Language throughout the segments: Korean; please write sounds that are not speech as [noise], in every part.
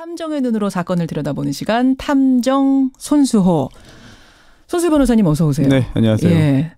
탐정의 눈으로 사건을 들여다보는 시간 탐정 손수호 손수 변호사님 어서 오세요. 네 안녕하세요. 예.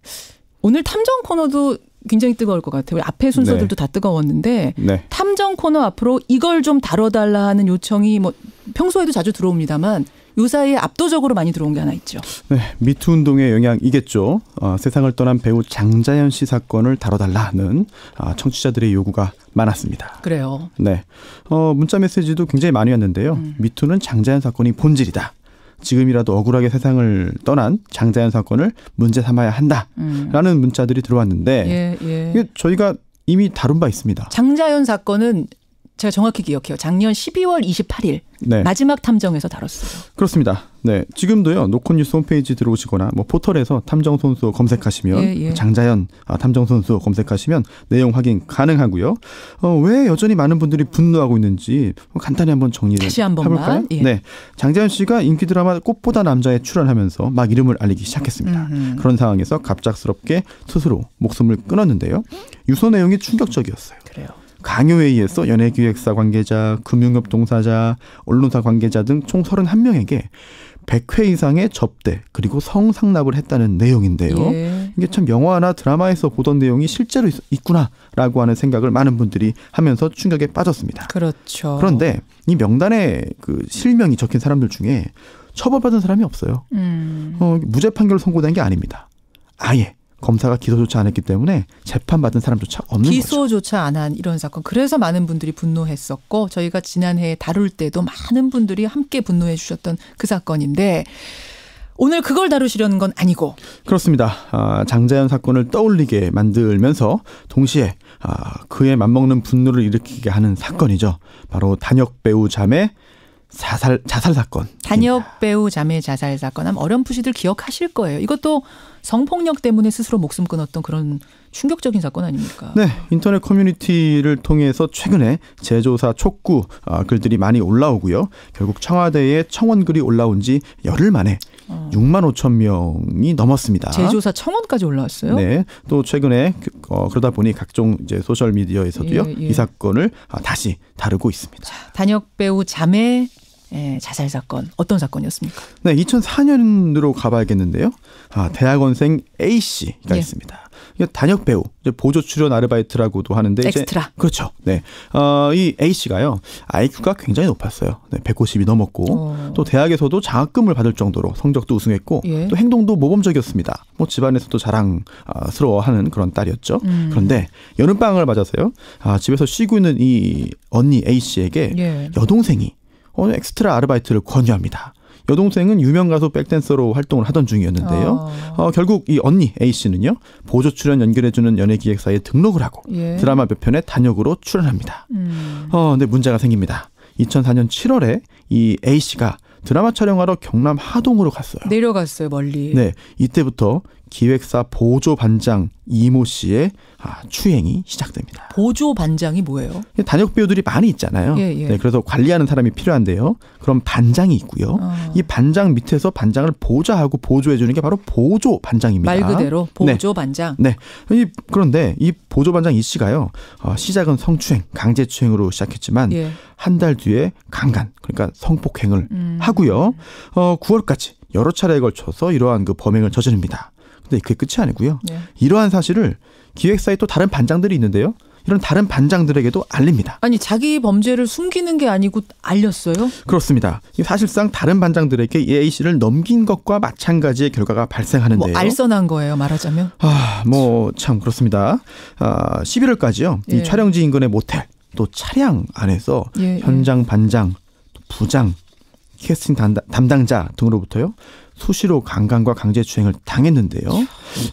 오늘 탐정 코너도 굉장히 뜨거울 것 같아요. 앞에 순서들도 네. 다 뜨거웠는데 네. 탐정 코너 앞으로 이걸 좀 다뤄달라 하는 요청이 뭐 평소에도 자주 들어옵니다만 요 사이에 압도적으로 많이 들어온 게 하나 있죠. 네, 미투 운동의 영향이겠죠. 어, 세상을 떠난 배우 장자연 씨 사건을 다뤄달라는 아, 청취자들의 요구가 많았습니다. 그래요. 네, 어, 문자 메시지도 굉장히 많이 왔는데요. 음. 미투는 장자연 사건이 본질이다. 지금이라도 억울하게 세상을 떠난 장자연 사건을 문제 삼아야 한다라는 음. 문자들이 들어왔는데 예, 예. 이게 저희가 이미 다룬 바 있습니다. 장자연 사건은 제가 정확히 기억해요. 작년 12월 28일 네. 마지막 탐정에서 다뤘어요. 그렇습니다. 네, 지금도요. 노컷뉴스 홈페이지 들어오시거나 뭐 포털에서 탐정 선수 검색하시면 예, 예. 장자연 아, 탐정 선수 검색하시면 내용 확인 가능하고요. 어, 왜 여전히 많은 분들이 분노하고 있는지 뭐 간단히 한번 정리를 다시 한 해볼까요? 예. 네, 장자연 씨가 인기 드라마 꽃보다 남자에 출연하면서 막 이름을 알리기 시작했습니다. 음흠. 그런 상황에서 갑작스럽게 스스로 목숨을 끊었는데요. 유서 내용이 충격적이었어요. 그래요. 강요회의에서 연예기획사 관계자, 금융업 종사자, 언론사 관계자 등 총 31명에게 100회 이상의 접대 그리고 성상납을 했다는 내용인데요. 예. 이게 참 영화나 드라마에서 보던 내용이 실제로 있, 구나라고 하는 생각을 많은 분들이 하면서 충격에 빠졌습니다. 그렇죠. 그런데 이 명단에 그 실명이 적힌 사람들 중에 처벌받은 사람이 없어요. 음. 어, 무죄 판결 선고된 게 아닙니다. 아예 검사가 기소조차 안 했기 때문에 재판받은 사람조차 없는 기소조차 안 한 이런 사건. 그래서 많은 분들이 분노했었고 저희가 지난해 에 다룰 때도 많은 분들이 함께 분노해 주셨던 그 사건인데 오늘 그걸 다루시려는 건 아니고 그렇습니다. 아, 장자연 사건을 떠올리게 만들면서 동시에 아, 그에 맞먹는 분노를 일으키게 하는 사건이죠. 바로 단역 배우 자매 자살 자살 사건. 단역 배우 자매 자살 사건 아마 어렴풋이들 기억하실 거예요. 이것도 성폭력 때문에 스스로 목숨 끊었던 그런 충격적인 사건 아닙니까? 네, 인터넷 커뮤니티를 통해서 최근에 제조사 촉구 아, 글들이 많이 올라오고요. 결국 청와대에 청원 글이 올라온 지 열흘 만에 어. 6만 5천 명이 넘었습니다. 제조사 청원까지 올라왔어요? 네, 또 최근에 그, 어, 그러다 보니 각종 이제 소셜 미디어에서도요 예, 예. 이 사건을 아, 다시 다루고 있습니다. 자, 단역 배우 자매 예, 자살 사건 어떤 사건이었습니까? 네, 2004년으로 가봐야겠는데요. 아, 대학원생 A 씨가 예. 있습니다. 단역 배우, 보조 출연 아르바이트라고도 하는데 엑스트라. 이제 그렇죠. 네, 어, 이 A 씨가요 IQ가 굉장히 높았어요. 네, 150이 넘었고 어. 또 대학에서도 장학금을 받을 정도로 성적도 우승했고 예. 또 행동도 모범적이었습니다. 뭐 집안에서도 자랑스러워하는 아, 그런 딸이었죠. 음. 그런데 여름방학을 맞아서요. 아, 집에서 쉬고 있는 이 언니 A 씨에게 예. 여동생이 어, 엑스트라 아르바이트를 권유합니다. 여동생은 유명 가수 백댄서로 활동을 하던 중이었는데요. 어. 어, 결국 이 언니 A 씨는요 보조 출연 연결해주는 연예 기획사에 등록을 하고 예. 드라마 몇 편에 단역으로 출연합니다. 음. 어, 근데 문제가 생깁니다. 2004년 7월에 이 A 씨가 드라마 촬영하러 경남 하동으로 갔어요. 내려갔어요, 멀리. 네. 이때부터 기획사 보조 반장 이모 씨의 아, 추행이 시작됩니다. 보조 반장이 뭐예요? 예, 단역 배우들이 많이 있잖아요. 예, 예. 네, 그래서 관리하는 사람이 필요한데요. 그럼 반장이 있고요. 아. 이 반장 밑에서 반장을 보좌하고 보조해 주는 게 바로 보조 반장입니다. 말 그대로 보조 네. 반장. 네. 이, 그런데 이 보조 반장 이 씨가요. 어, 시작은 성추행, 강제 추행으로 시작했지만 예. 한달 뒤에 강간, 그러니까 성폭행을 음. 하고요. 어, 9월까지 여러 차례에 걸쳐서 이러한 그 범행을 저지릅니다. 근데 그게 끝이 아니고요. 네. 이러한 사실을 기획사에 또 다른 반장들이 있는데요. 이런 다른 반장들에게도 알립니다. 아니 자기 범죄를 숨기는 게 아니고 알렸어요? 그렇습니다. 사실상 다른 반장들에게 A 씨를 넘긴 것과 마찬가지의 결과가 발생하는데요. 뭐 알선한 거예요, 말하자면. 아, 뭐 참 그렇습니다. 아, 11월까지요. 예. 이 촬영지 인근의 모텔 또 차량 안에서 예, 예. 현장 예. 반장, 부장, 캐스팅 담당자 등으로부터요. 수시로 강간과 강제추행을 당했는데요.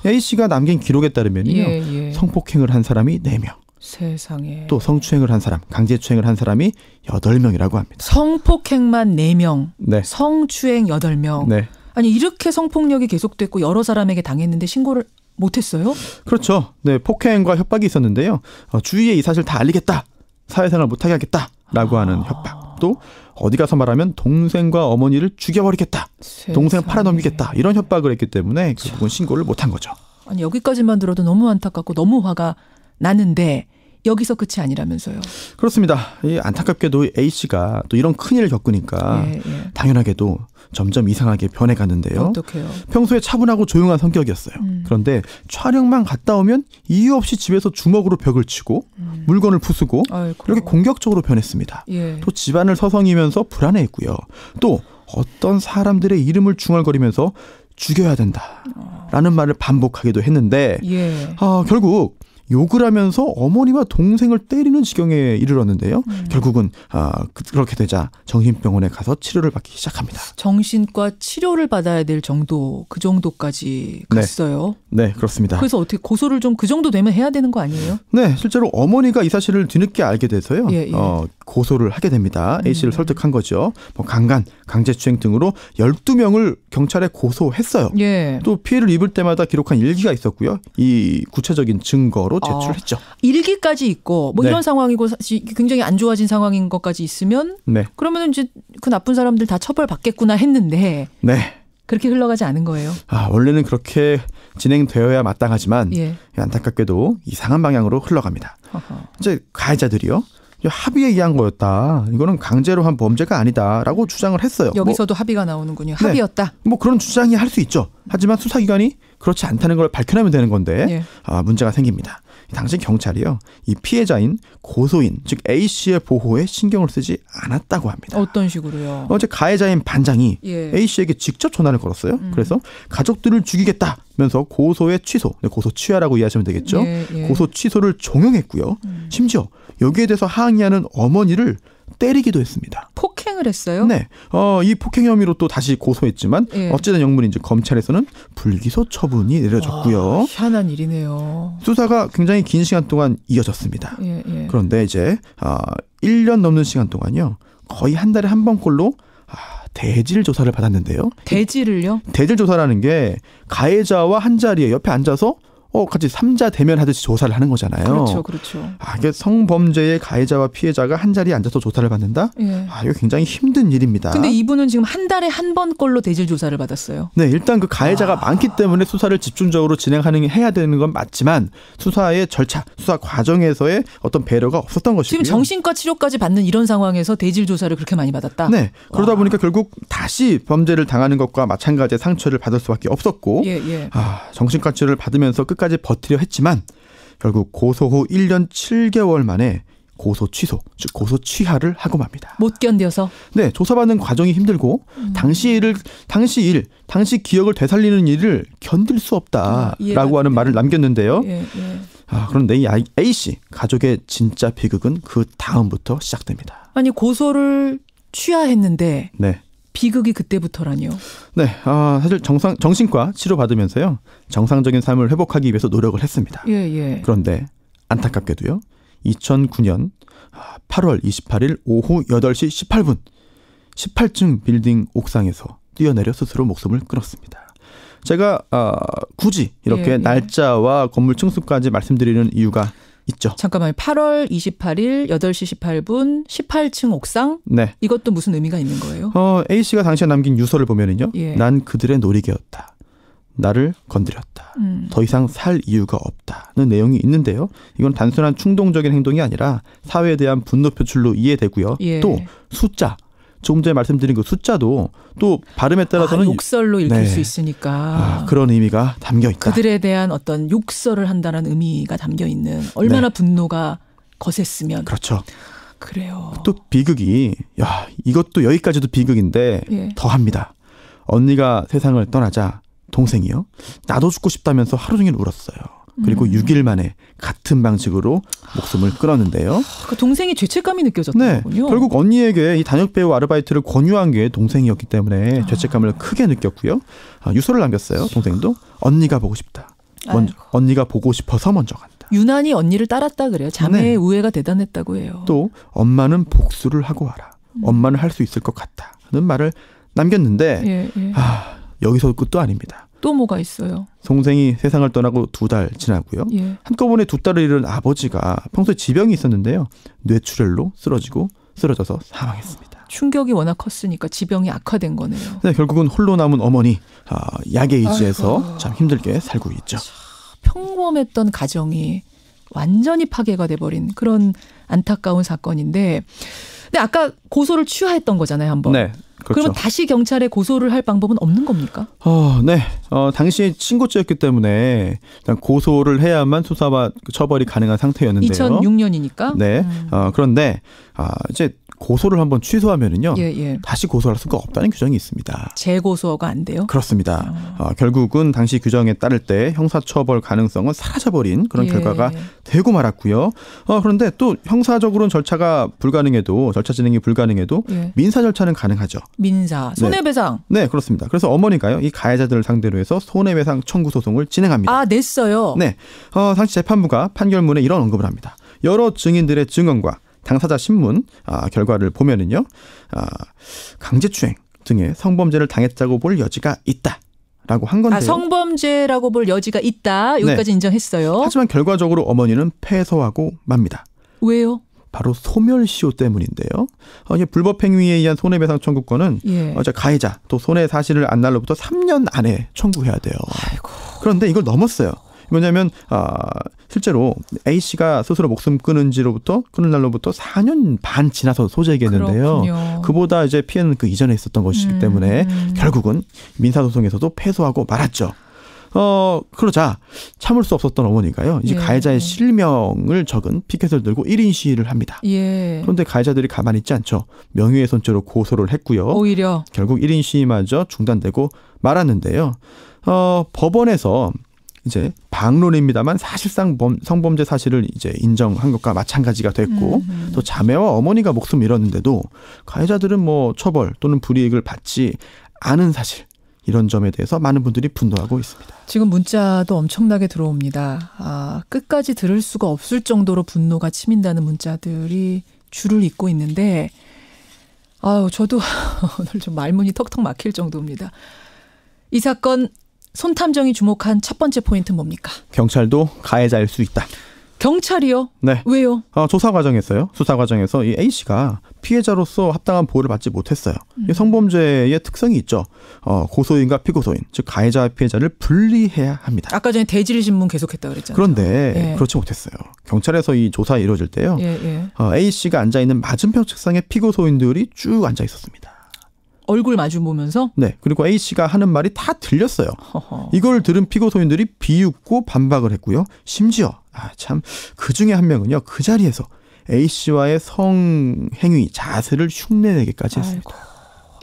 A 씨가 남긴 기록에 따르면요, 예, 예. 성폭행을 한 사람이 4명. 세상에. 또 성추행을 한 사람, 강제추행을 한 사람이 8명이라고 합니다. 성폭행만 4명. 네. 성추행 8명. 네. 아니 이렇게 성폭력이 계속됐고 여러 사람에게 당했는데 신고를 못했어요? 그렇죠. 네, 폭행과 협박이 있었는데요. 어, 주위에 이 사실 다 알리겠다, 사회생활 못하게 하겠다라고 아. 하는 협박. 또 어디 가서 말하면 동생과 어머니를 죽여버리겠다. 세상에. 동생 팔아넘기겠다. 이런 협박을 했기 때문에 결국은 그 신고를 못한 거죠. 아니 여기까지만 들어도 너무 안타깝고 너무 화가 나는데 여기서 끝이 아니라면서요. 그렇습니다. 이 안타깝게도 A 씨가 또 이런 큰 일을 겪으니까 예, 예. 당연하게도 점점 이상하게 변해가는데요. 어떡해요? 평소에 차분하고 조용한 성격이었어요. 음. 그런데 촬영만 갔다 오면 이유 없이 집에서 주먹으로 벽을 치고 음. 물건을 부수고 아이고. 이렇게 공격적으로 변했습니다. 예. 또 집안을 서성이면서 불안해했고요. 또 어떤 사람들의 이름을 중얼거리면서 죽여야 된다라는 아. 말을 반복하기도 했는데 예. 아, 결국 욕을 하면서 어머니와 동생을 때리는 지경에 이르렀는데요. 음. 결국은 아, 그, 그렇게 되자 정신병원에 가서 치료를 받기 시작합니다. 정신과 치료를 받아야 될 정도 그 정도까지 네. 갔어요. 네, 네 그렇습니다. 그래서 어떻게 고소를 좀 그 정도 되면 해야 되는 거 아니에요? 네, 실제로 어머니가 이 사실을 뒤늦게 알게 돼서요. 예, 예. 어, 고소를 하게 됩니다. 음. A씨를 음. 설득한 거죠. 뭐 강간, 강제추행 등으로 12명을 경찰에 고소했어요. 예. 또 피해를 입을 때마다 기록한 일기가 있었고요. 이 구체적인 증거로 아, 제출했죠. 아, 일기까지 있고 뭐 네. 이런 상황이고 굉장히 안 좋아진 상황인 것까지 있으면 네. 그러면 이제 그 나쁜 사람들 다 처벌받겠구나 했는데 네. 그렇게 흘러가지 않은 거예요. 아, 원래는 그렇게 진행되어야 마땅하지만 예. 안타깝게도 이상한 방향으로 흘러갑니다. 어허. 이제 가해자들이요. 합의에 의한 거였다. 이거는 강제로 한 범죄가 아니다라고 주장을 했어요. 여기서도 뭐, 합의가 나오는군요. 네. 합의였다. 네. 뭐 그런 주장이 할 수 있죠. 하지만 수사기관이 그렇지 않다는 걸 밝혀내면 되는 건데 예. 아, 문제가 생깁니다. 당시 경찰이요 이 피해자인 고소인 즉 A 씨의 보호에 신경을 쓰지 않았다고 합니다. 어떤 식으로요? 어제 가해자인 반장이 예. A 씨에게 직접 전화를 걸었어요. 음. 그래서 가족들을 죽이겠다면서 고소의 취소, 네, 고소 취하라고 이해하시면 되겠죠. 예, 예. 고소 취소를 종용했고요. 음. 심지어 여기에 대해서 항의하는 어머니를 때리기도 했습니다. 폭행을 했어요? 네. 어, 이 폭행 혐의로 또 다시 고소했지만 예. 어찌된 영문이 이제 검찰에서는 불기소 처분이 내려졌고요. 와, 희한한 일이네요. 수사가 굉장히 긴 시간 동안 이어졌습니다. 예, 예. 그런데 이제 아, 1년 넘는 시간 동안요. 거의 한 달에 한 번꼴로 아, 대질 조사를 받았는데요. 대질을요? 대질 조사라는 게 가해자와 한 자리에 옆에 앉아서 어, 같이 삼자 대면하듯이 조사를 하는 거잖아요. 그렇죠, 그렇죠. 아, 이게 성범죄의 가해자와 피해자가 한 자리에 앉아서 조사를 받는다? 예. 아, 이거 굉장히 힘든 일입니다. 근데 이분은 지금 한 달에 한 번꼴로 대질 조사를 받았어요. 네, 일단 그 가해자가 아. 많기 때문에 수사를 집중적으로 진행하는 해야 되는 건 맞지만 수사의 절차, 수사 과정에서의 어떤 배려가 없었던 것이고요. 지금 정신과 치료까지 받는 이런 상황에서 대질 조사를 그렇게 많이 받았다. 네, 그러다 와. 보니까 결국 다시 범죄를 당하는 것과 마찬가지의 상처를 받을 수밖에 없었고, 예, 예. 아, 정신과 치료를 받으면서 끝 끝까지 버티려 했지만 결국 고소 후 1년 7개월 만에 고소 취소, 즉 고소 취하를 하고 맙니다. 못 견뎌서. 네, 조사받는 과정이 힘들고 음. 당시 일을 당시 일, 당시 기억을 되살리는 일을 견딜 수 없다라고 아, 하는 말을 남겼는데요. 예, 예. 아, 그런데 이 A 씨 가족의 진짜 비극은 그 다음부터 시작됩니다. 아니 고소를 취하했는데 네. 비극이 그때부터라니요. 네, 아, 사실 정상 정신과 치료 받으면서요 정상적인 삶을 회복하기 위해서 노력을 했습니다. 예, 예. 그런데 안타깝게도요 2009년 8월 28일 오후 8시 18분 18층 빌딩 옥상에서 뛰어내려 스스로 목숨을 끊었습니다. 제가 아, 굳이 이렇게 예, 예. 날짜와 건물 층수까지 말씀드리는 이유가 있죠. 잠깐만요. 8월 28일 8시 18분 18층 옥상. 네. 이것도 무슨 의미가 있는 거예요? 어, A 씨가 당시에 남긴 유서를 보면은요. 예. 난 그들의 놀이개였다. 나를 건드렸다. 음. 더 이상 살 이유가 없다는 내용이 있는데요. 이건 단순한 충동적인 행동이 아니라 사회에 대한 분노 표출로 이해되고요. 예. 또 숫자 조금 전에 말씀드린 그 숫자도 또 발음에 따라서는 아, 욕설로 읽힐 네. 수 있으니까 아, 그런 의미가 담겨 있다. 그들에 대한 어떤 욕설을 한다는 의미가 담겨 있는 얼마나 네. 분노가 거셌으면 그렇죠. 그래요. 또 비극이 야 이것도 여기까지도 비극인데 예. 더합니다. 언니가 세상을 떠나자 동생이요 나도 죽고 싶다면서 하루 종일 울었어요. 그리고 음. 6일 만에 같은 방식으로 목숨을 끊었는데요. 그 동생이 죄책감이 느껴졌군요. 네. 결국 언니에게 이 단역 배우 아르바이트를 권유한 게 동생이었기 때문에 아. 죄책감을 크게 느꼈고요. 아, 유서를 남겼어요. 동생도 언니가 보고 싶다. 먼저, 언니가 보고 싶어서 먼저 간다. 유난히 언니를 따랐다 그래요. 자매의 네. 우애가 대단했다고 해요. 또 엄마는 복수를 하고 와라. 음. 엄마는 할 수 있을 것 같다는 말을 남겼는데 예, 예. 아, 여기서 끝도 아닙니다. 또 뭐가 있어요? 동생이 세상을 떠나고 두 달 지나고요. 예. 한꺼번에 두 딸을 잃은 아버지가 평소에 지병이 있었는데요. 뇌출혈로 쓰러지고 쓰러져서 사망했습니다. 충격이 워낙 컸으니까 지병이 악화된 거네요. 네, 결국은 홀로 남은 어머니 아, 약에 의지해서 아이고. 참 힘들게 살고 있죠. 평범했던 가정이 완전히 파괴가 돼버린 그런 안타까운 사건인데 근데 아까 고소를 취하했던 거잖아요 한번 네. 그렇죠. 그러면 다시 경찰에 고소를 할 방법은 없는 겁니까? 어, 네. 어, 당시 친고죄였기 때문에 일단 고소를 해야만 수사와 처벌이 가능한 상태였는데요. 2006년이니까. 네. 음. 어, 그런데 아, 이제 고소를 한번 취소하면은요 예, 예. 다시 고소할 수가 없다는 규정이 있습니다. 재고소가 안 돼요? 그렇습니다. 어. 어, 결국은 당시 규정에 따를 때 형사처벌 가능성은 사라져버린 그런 예. 결과가 되고 말았고요. 어, 그런데 또 형사적으로는 절차가 불가능해도 절차 진행이 불가능해도 예. 민사 절차는 가능하죠. 민사 네. 손해배상. 네. 네. 그렇습니다. 그래서 어머니가요 이 가해자들을 상대로 해서 손해배상 청구 소송을 진행합니다. 아 냈어요. 네 어, 당시 재판부가 판결문에 이런 언급을 합니다. 여러 증인들의 증언과 당사자 신문 아, 결과를 보면은요, 아, 강제추행 등의 성범죄를 당했다고 볼 여지가 있다. 라고 한 건데요. 아, 성범죄라고 볼 여지가 있다. 여기까지 네. 인정했어요. 하지만 결과적으로 어머니는 패소하고 맙니다. 왜요? 바로 소멸시효 때문인데요. 어, 이 불법행위에 의한 손해배상 청구권은 예. 어, 가해자 또 손해 사실을 안 날로부터 3년 안에 청구해야 돼요. 아이고. 그런데 이걸 넘었어요. 뭐냐면 아 실제로 A 씨가 스스로 목숨 끊은 지로부터 끊은 날로부터 4년 반 지나서 소재겠는데요그요 그보다 이제 피해는 그 이전에 있었던 것이기 음. 때문에 결국은 민사 소송에서도 패소하고 말았죠. 어, 그러자 참을 수 없었던 어머니가요. 이제 예. 가해자의 실명을 적은 피켓을 들고 1인 시위를 합니다. 예. 그런데 가해자들이 가만히 있지 않죠. 명예훼손죄로 고소를 했고요. 오히려 결국 1인 시위마저 중단되고 말았는데요. 어, 법원에서 이제 방론입니다만 사실상 범, 성범죄 사실을 이제 인정한 것과 마찬가지가 됐고 음흠. 또 자매와 어머니가 목숨 잃었는데도 가해자들은 뭐 처벌 또는 불이익을 받지 않은 사실 이런 점에 대해서 많은 분들이 분노하고 있습니다. 지금 문자도 엄청나게 들어옵니다. 아, 끝까지 들을 수가 없을 정도로 분노가 치민다는 문자들이 줄을 잇고 있는데 아유 저도 [laughs] 오늘 좀 말문이 턱턱 막힐 정도입니다. 이 사건 손탐정이 주목한 첫 번째 포인트 뭡니까? 경찰도 가해자일 수 있다. 경찰이요? 네. 왜요? 아, 조사 과정에서요. 수사 과정에서 이 A 씨가 피해자로서 합당한 보호를 받지 못했어요. 음. 성범죄의 특성이 있죠. 어, 고소인과 피고소인, 즉 가해자와 피해자를 분리해야 합니다. 아까 전에 대질 신문 계속했다 그랬잖아요. 그런데 예. 그렇지 못했어요. 경찰에서 이 조사 이루어질 때요. 예, 예. 어, A 씨가 앉아 있는 맞은편 책상에 피고소인들이 쭉 앉아 있었습니다. 얼굴 마주 보면서 네 그리고 A 씨가 하는 말이 다 들렸어요. 허허. 이걸 들은 피고 소인들이 비웃고 반박을 했고요. 심지어 아 참그 중에 한 명은요 그 자리에서 A 씨와의 성행위 자세를 흉내내기까지 했습니다.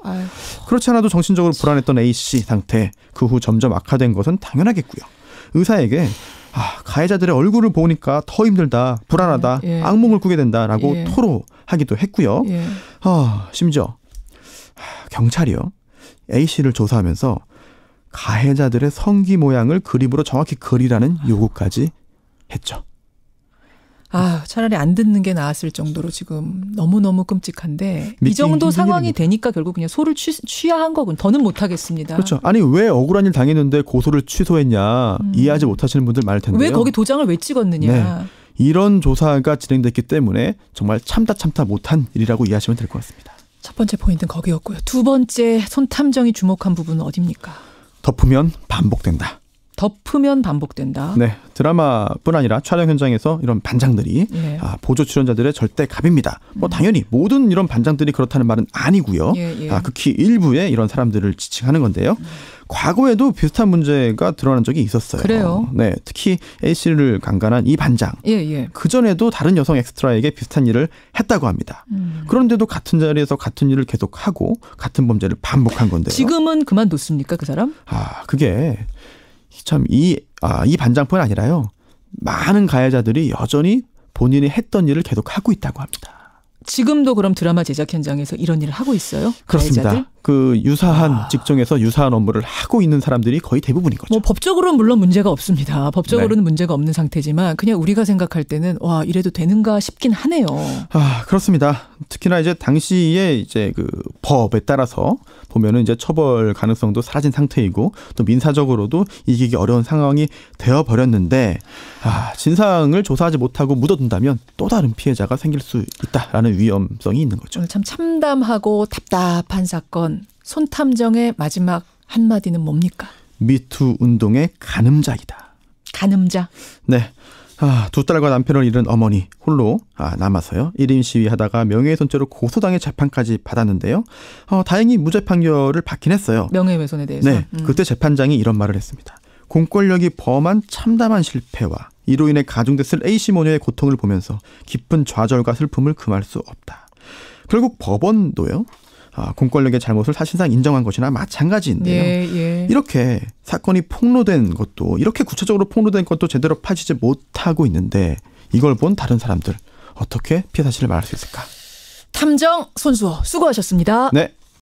아이고. 그렇지 않아도 정신적으로 불안했던 A 씨 상태 그 후 점점 악화된 것은 당연하겠고요. 의사에게 아, 가해자들의 얼굴을 보니까 더 힘들다, 불안하다, 예, 예. 악몽을 꾸게 된다라고 예. 토로하기도 했고요. 예. 아, 심지어 경찰이요. A씨를 조사하면서 가해자들의 성기 모양을 그림으로 정확히 그리라는 요구까지 했죠. 아, 차라리 안 듣는 게 나았을 정도로 지금 너무너무 끔찍한데 이 정도 상황이 되니까 결국 그냥 소를 취, 하한 거군. 더는 못 하겠습니다. 그렇죠. 아니 왜 억울한 일 당했는데 고소를 취소했냐 음. 이해하지 못하시는 분들 많을 텐데요. 왜 거기 도장을 왜 찍었느냐. 네. 이런 조사가 진행됐기 때문에 정말 참다 참다 못한 일이라고 이해하시면 될 것 같습니다. 첫 번째 포인트는 거기였고요. 두 번째 손탐정이 주목한 부분은 어딥니까 덮으면 반복된다. 덮으면 반복된다. 네. 드라마뿐 아니라 촬영 현장에서 이런 반장들이 네. 아, 보조 출연자들의 절대 갑입니다. 뭐 음. 당연히 모든 이런 반장들이 그렇다는 말은 아니고요. 예, 예. 아, 극히 일부의 이런 사람들을 지칭하는 건데요. 음. 과거에도 비슷한 문제가 드러난 적이 있었어요. 그래요? 네, 특히 A 씨를 강간한 이 반장. 예, 예. 그 전에도 다른 여성 엑스트라에게 비슷한 일을 했다고 합니다. 음. 그런데도 같은 자리에서 같은 일을 계속하고 같은 범죄를 반복한 건데요. 지금은 그만뒀습니까, 그 사람? 아, 그게 참이 아, 이 반장뿐 아니라요. 많은 가해자들이 여전히 본인이 했던 일을 계속 하고 있다고 합니다. 지금도 그럼 드라마 제작 현장에서 이런 일을 하고 있어요? 그렇습니다. 그 유사한 아. 직종에서 유사한 업무를 하고 있는 사람들이 거의 대부분인 거죠. 뭐 법적으로는 물론 문제가 없습니다. 법적으로는 네. 문제가 없는 상태지만 그냥 우리가 생각할 때는 와 이래도 되는가 싶긴 하네요. 아 그렇습니다. 특히나 이제 당시에 이제 그 법에 따라서 보면은 이제 처벌 가능성도 사라진 상태이고 또 민사적으로도 이기기 어려운 상황이 되어 버렸는데 아 진상을 조사하지 못하고 묻어둔다면 또 다른 피해자가 생길 수 있다라는 위험성이 있는 거죠. 참 참담하고 답답한 사건. 손탐정의 마지막 한마디는 뭡니까? 미투 운동의 가늠자이다. 가늠자. 네. 아, 두 딸과 남편을 잃은 어머니 홀로 아, 남아서요. 1인 시위하다가 명예훼손죄로 고소당해 재판까지 받았는데요. 어, 다행히 무죄 판결을 받긴 했어요. 명예훼손에 대해서. 네. 음. 그때 재판장이 이런 말을 했습니다. 공권력이 범한 참담한 실패와 이로 인해 가중됐을 A씨 모녀의 고통을 보면서 깊은 좌절과 슬픔을 금할 수 없다. 결국 법원도요. 공권력의 아, 잘못을 사실상 인정한 것이나 마찬가지인데요. 예, 예. 이렇게 사건이 폭로된 것도 이렇게 구체적으로 폭로된 것도 제대로 파지지 못하고 있는데 이걸 본 다른 사람들 어떻게 피해 사실을 말할 수 있을까? 탐정 손수호 수고하셨습니다. 네.